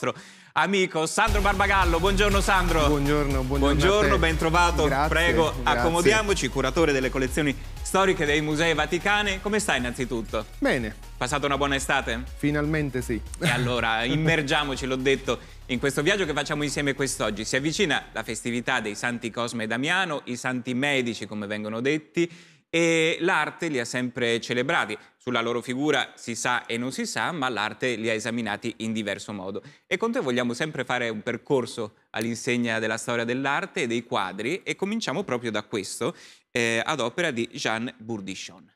nostro amico Sandro Barbagallo. Buongiorno Sandro. Buongiorno, buongiorno. Buongiorno, ben trovato. Prego, grazie. accomodiamoci, curatore delle collezioni storiche dei Musei Vaticani. Come stai innanzitutto? Bene. Passata una buona estate? Finalmente sì. E allora immergiamoci, l'ho detto, in questo viaggio che facciamo insieme quest'oggi. Si avvicina la festività dei Santi Cosme e Damiano, i Santi Medici come vengono detti, e l'arte li ha sempre celebrati. Sulla loro figura si sa e non si sa, ma l'arte li ha esaminati in diverso modo. E con te vogliamo sempre fare un percorso all'insegna della storia dell'arte e dei quadri e cominciamo proprio da questo, eh, ad opera di Jean Bourdichon.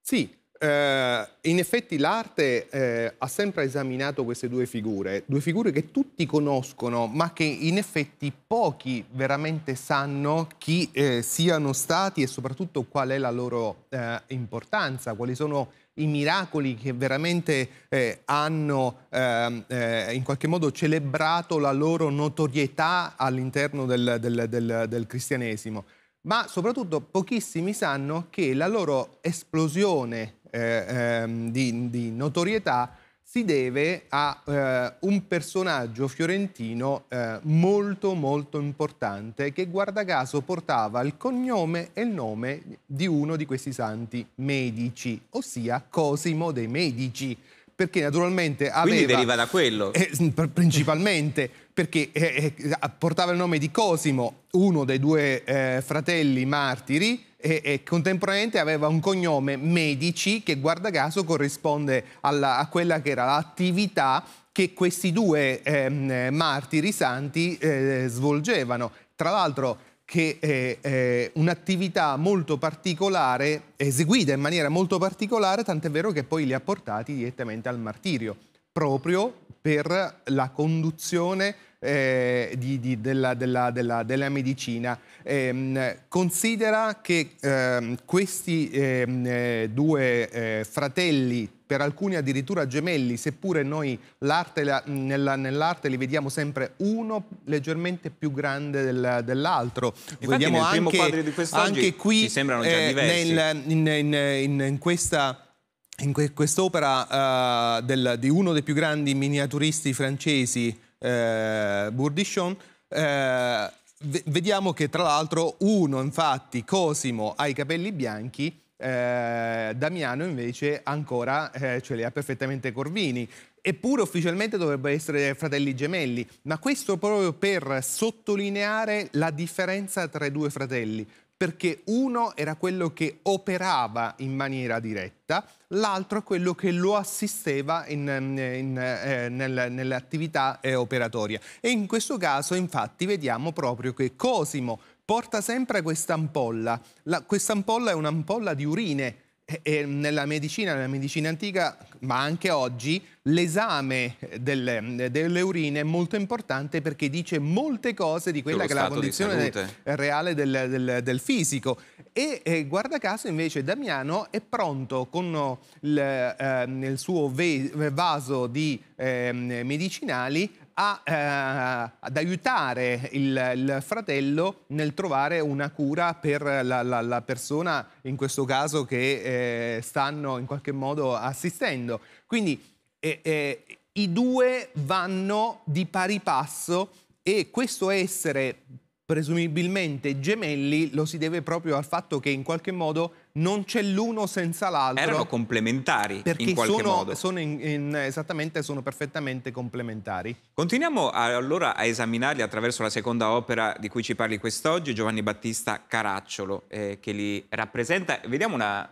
Sì, eh, in effetti l'arte eh, ha sempre esaminato queste due figure, due figure che tutti conoscono, ma che in effetti pochi veramente sanno chi eh, siano stati e soprattutto qual è la loro eh, importanza, quali sono i miracoli che veramente eh, hanno eh, eh, in qualche modo celebrato la loro notorietà all'interno del, del, del, del, cristianesimo. Ma soprattutto pochissimi sanno che la loro esplosione eh, ehm, di, di, notorietà si deve a eh, un personaggio fiorentino eh, molto molto importante che guarda caso portava il cognome e il nome di uno di questi santi medici, ossia Cosimo dei Medici perché naturalmente aveva... Quindi deriva da quello. Eh, principalmente perché eh, eh portava il nome di Cosimo, uno dei due eh, fratelli martiri, e, e, contemporaneamente aveva un cognome Medici che guarda caso corrisponde alla, a quella che era l'attività che questi due ehm, martiri santi eh, svolgevano. Tra l'altro che è, eh, è eh, un'attività molto particolare, eseguita in maniera molto particolare, tant'è vero che poi li ha portati direttamente al martirio, proprio per la conduzione eh, di, di, della, della, della, della, medicina. Eh, considera che ehm, ehm, eh, questi due eh, fratelli per alcuni addirittura gemelli, seppure noi l'arte, nell'arte li vediamo sempre uno leggermente più grande del, dell'altro. Vediamo anche, anche qui eh, nel, in, in, in questa in quest'opera uh, del, di uno dei più grandi miniaturisti francesi, uh, Bourdichon, uh, vediamo che tra l'altro uno, infatti, Cosimo, ha i capelli bianchi eh, Damiano invece ancora eh, ce li ha perfettamente Corvini. Eppure ufficialmente dovrebbero essere fratelli gemelli, ma questo proprio per sottolineare la differenza tra i due fratelli, perché uno era quello che operava in maniera diretta, l'altro quello che lo assisteva eh, nell'attività nell eh, operatoria. E in questo caso infatti vediamo proprio che Cosimo porta sempre questa ampolla. Questa ampolla è un'ampolla di urine. E, nella medicina, nella medicina antica, ma anche oggi, l'esame delle, delle, urine è molto importante perché dice molte cose di quella che è la condizione reale del, del, del fisico. E eh, guarda caso invece Damiano è pronto con il, eh, ehm, nel suo vaso di eh, medicinali a, eh, ad aiutare il, il, fratello nel trovare una cura per la, la, la persona, in questo caso, che eh, stanno in qualche modo assistendo. Quindi eh, eh i due vanno di pari passo e questo essere presumibilmente gemelli lo si deve proprio al fatto che in qualche modo non c'è l'uno senza l'altro. Erano complementari in qualche sono, modo. Sono in, in, esattamente, sono perfettamente complementari. Continuiamo a, eh, allora a esaminarli attraverso la seconda opera di cui ci parli quest'oggi, Giovanni Battista Caracciolo, eh, che li rappresenta. Vediamo una,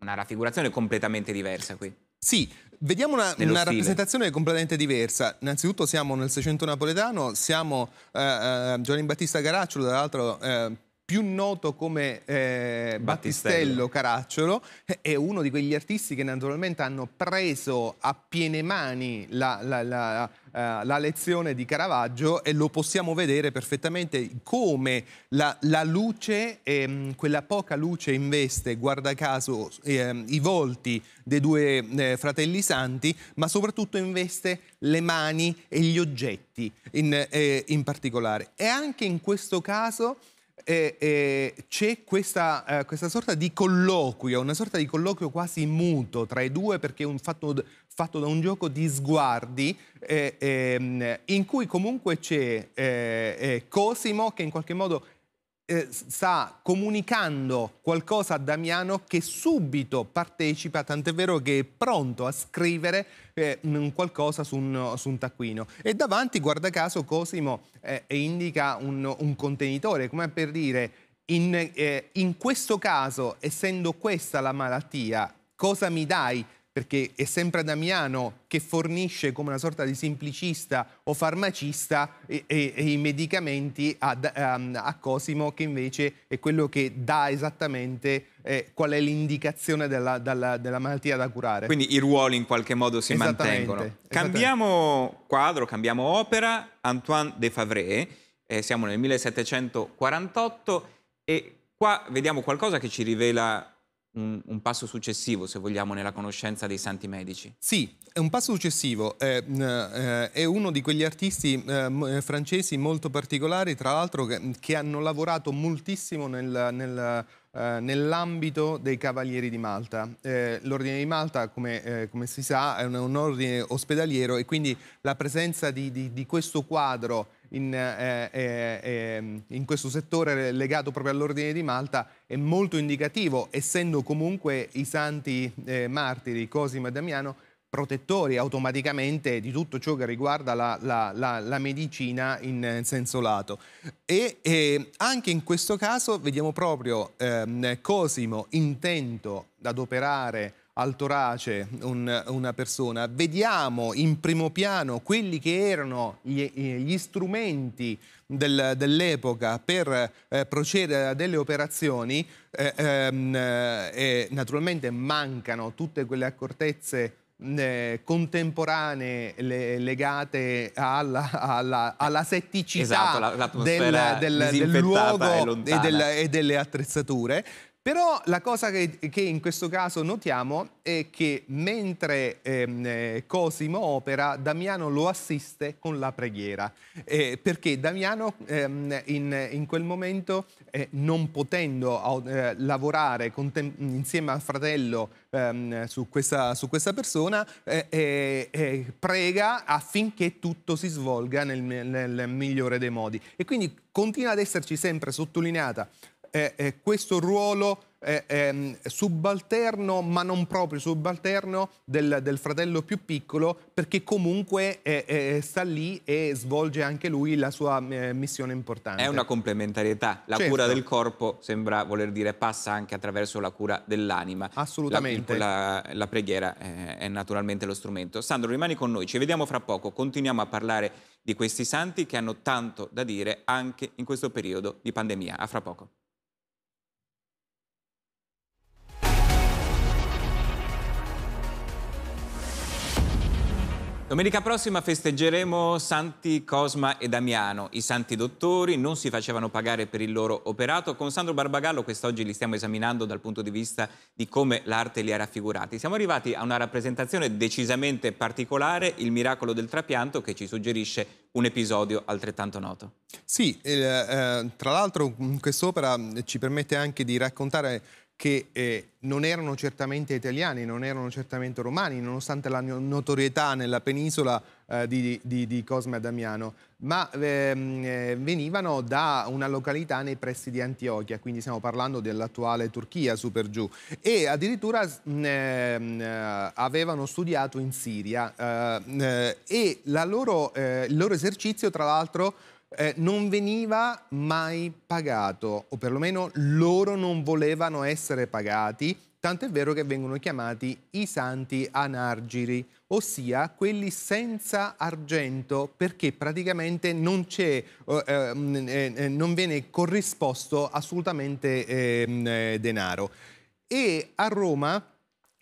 una raffigurazione completamente diversa qui. Sì, Vediamo una, una rappresentazione completamente diversa. Innanzitutto siamo nel 600 napoletano, siamo eh, eh, Giovanni Battista Caracciolo, dall'altro eh, più noto come eh, Battistello. Battistello Caracciolo, eh, è uno di quegli artisti che naturalmente hanno preso a piene mani la, la, la Uh, la lezione di Caravaggio e lo possiamo vedere perfettamente come la, la luce, ehm, quella poca luce investe, guarda caso, ehm, i volti dei due eh, fratelli santi, ma soprattutto investe le mani e gli oggetti in, eh, in particolare. E anche in questo caso eh, eh, c'è questa, eh, questa, sorta di colloquio, una sorta di colloquio quasi muto tra i due perché è un fatto, fatto da un gioco di sguardi eh, ehm, in cui comunque c'è eh, eh, Cosimo che in qualche modo eh, sta comunicando qualcosa a Damiano che subito partecipa, tant'è vero che è pronto a scrivere eh, qualcosa su un, su un, taccuino. E davanti, guarda caso, Cosimo eh, indica un, un contenitore, come per dire... In, eh, in questo caso, essendo questa la malattia, cosa mi dai perché è sempre Damiano che fornisce come una sorta di semplicista o farmacista e, e, e i medicamenti ad, um, a Cosimo che invece è quello che dà esattamente eh, qual è l'indicazione della, della, della, malattia da curare. Quindi i ruoli in qualche modo si mantengono. Cambiamo quadro, cambiamo opera, Antoine de Favre, eh, siamo nel 1748 e qua vediamo qualcosa che ci rivela un, un, passo successivo, se vogliamo, nella conoscenza dei santi medici. Sì, è un passo successivo. È, eh, è uno di quegli artisti eh, eh, francesi molto particolari, tra l'altro, che, che, hanno lavorato moltissimo nel, nel nell'ambito dei Cavalieri di Malta. l'ordine di Malta, come, come, si sa, è un, ordine ospedaliero e quindi la presenza di, di, di questo quadro in, eh, eh, ehm, in, questo settore legato proprio all'ordine di Malta è molto indicativo, essendo comunque i santi eh, martiri Cosimo e Damiano protettori automaticamente di tutto ciò che riguarda la, la, la, la medicina in eh, senso lato. E, e, eh, anche in questo caso vediamo proprio ehm, Cosimo intento ad operare al torace un, una persona, vediamo in primo piano quelli che erano gli, eh, gli strumenti del, dell'epoca per eh, procedere a delle operazioni, eh, ehm, eh, naturalmente mancano tutte quelle accortezze eh, contemporanee le, legate alla, alla, alla setticità esatto, del, del, del, luogo e, e delle attrezzature. Però la cosa che, che, in questo caso notiamo è che mentre ehm, eh, Cosimo opera, Damiano lo assiste con la preghiera, eh, perché Damiano ehm, in, in, quel momento, eh, non potendo eh, lavorare insieme al fratello ehm, su, questa, su, questa, persona, eh, eh, prega affinché tutto si svolga nel, nel migliore dei modi. E quindi continua ad esserci sempre sottolineata eh, questo ruolo mm, subalterno, ma non proprio subalterno, del, del fratello più piccolo, perché comunque sta lì e svolge anche lui la sua eh, missione importante. È una complementarietà. La certo. cura del corpo sembra voler dire passa anche attraverso la cura dell'anima. Assolutamente. La, la, la preghiera è, eh, è naturalmente lo strumento. Sandro, rimani con noi, ci vediamo fra poco, continuiamo a parlare di questi santi che hanno tanto da dire anche in questo periodo di pandemia. A fra poco. Domenica prossima festeggeremo Santi Cosma e Damiano. I santi dottori non si facevano pagare per il loro operato. Con Sandro Barbagallo quest'oggi li stiamo esaminando dal punto di vista di come l'arte li ha raffigurati. Siamo arrivati a una rappresentazione decisamente particolare, il miracolo del trapianto, che ci suggerisce un episodio altrettanto noto. Sì, eh, eh tra l'altro mm, quest'opera ci permette anche di raccontare che eh, non erano certamente italiani, non erano certamente romani, nonostante la notorietà nella penisola eh, di, di, di, Cosme Damiano, ma ehm, eh, venivano da una località nei pressi di Antiochia, quindi stiamo parlando dell'attuale Turchia, su per giù, e addirittura mm, ehm, eh, avevano studiato in Siria eh, eh, e loro, il loro esercizio, tra l'altro, eh, non veniva mai pagato, o perlomeno loro non volevano essere pagati, tant'è vero che vengono chiamati i santi anargiri, ossia quelli senza argento, perché praticamente non, eh, eh, eh, non viene corrisposto assolutamente ehm, eh, denaro. E a Roma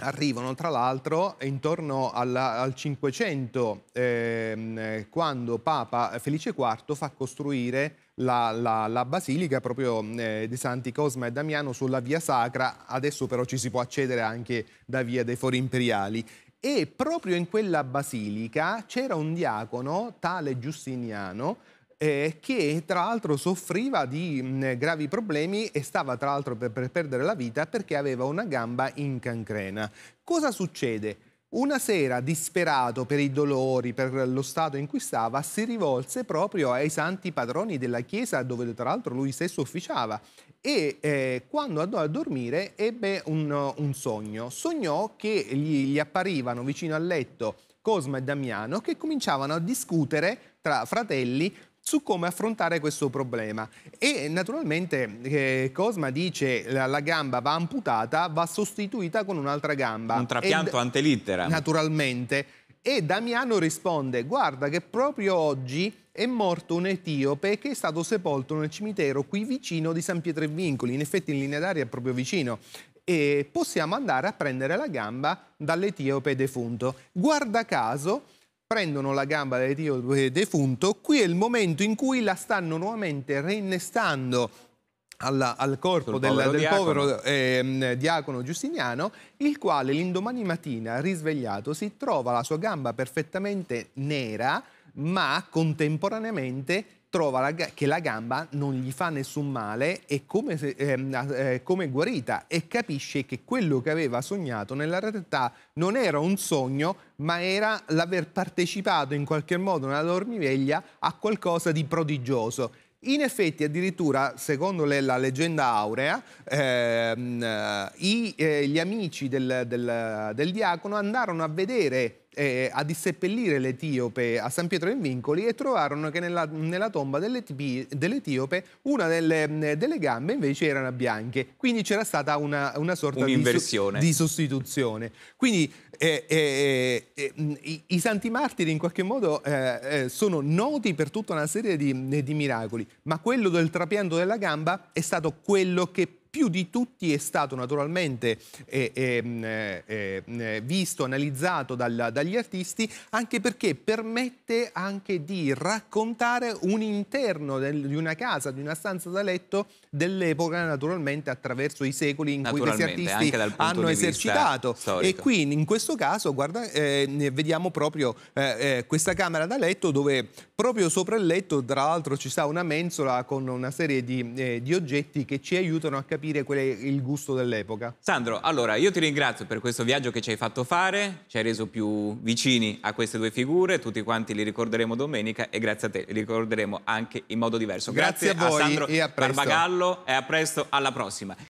arrivano tra l'altro intorno alla, al 500 ehm, quando Papa Felice IV fa costruire la, la, la basilica proprio eh, di Santi Cosma e Damiano sulla via sacra, adesso però ci si può accedere anche da via dei Fori Imperiali e proprio in quella basilica c'era un diacono, tale Giustiniano, eh, che tra l'altro soffriva di mh, gravi problemi e stava tra l'altro per, per perdere la vita perché aveva una gamba in cancrena. Cosa succede? Una sera, disperato per i dolori, per lo stato in cui stava, si rivolse proprio ai santi padroni della chiesa, dove tra l'altro lui stesso officiava. E eh, quando andò a dormire ebbe un, un sogno. Sognò che gli, gli, apparivano vicino al letto Cosma e Damiano che cominciavano a discutere tra fratelli su come affrontare questo problema. E naturalmente eh, Cosma dice la, la gamba va amputata, va sostituita con un'altra gamba. Un trapianto Ed, antelittera. Naturalmente. E Damiano risponde, guarda che proprio oggi è morto un etiope che è stato sepolto nel cimitero qui vicino di San Pietro e Vincoli, in effetti in linea d'aria è proprio vicino e possiamo andare a prendere la gamba dall'etiope defunto. Guarda caso, prendono la gamba del dio defunto, qui è il momento in cui la stanno nuovamente reinnestando alla, al corpo del, povero, del diacono. povero eh, diacono giustiniano, il quale l'indomani mattina, risvegliato, si trova la sua gamba perfettamente nera, ma contemporaneamente trova la, che la gamba non gli fa nessun male e come, ehm, eh, come guarita e capisce che quello che aveva sognato nella realtà non era un sogno ma era l'aver partecipato in qualche modo nella dormiveglia a qualcosa di prodigioso in effetti, addirittura, secondo le, la leggenda aurea, ehm, i, eh, gli amici del, del, del, diacono andarono a vedere, eh, a disseppellire l'Etiope a San Pietro in Vincoli e trovarono che nella, nella tomba dell'Etiope una delle, delle, gambe invece erano bianche. Quindi c'era stata una, una sorta di, su, di, sostituzione. Quindi eh, eh, eh, eh, i, i, santi martiri in qualche modo sono noti per tutta una serie di, di miracoli ma quello del trapianto della gamba è stato quello che più di tutti è stato naturalmente eh, ehm, eh, eh, visto, analizzato dal, dagli artisti, anche perché permette anche di raccontare un interno del, di una casa, di una stanza da letto dell'epoca, naturalmente attraverso i secoli in cui questi artisti hanno esercitato. E qui in questo caso guarda, eh, vediamo proprio eh, questa camera da letto dove proprio sopra il letto tra l'altro ci sta una mensola con una serie di, di oggetti che ci aiutano a capire capire qual è il gusto dell'epoca. Sandro, allora io ti ringrazio per questo viaggio che ci hai fatto fare, ci hai reso più vicini a queste due figure, tutti quanti li ricorderemo domenica e grazie a te li ricorderemo anche in modo diverso. Grazie, grazie a, voi a Sandro e a presto. Barbagallo e a presto, alla prossima.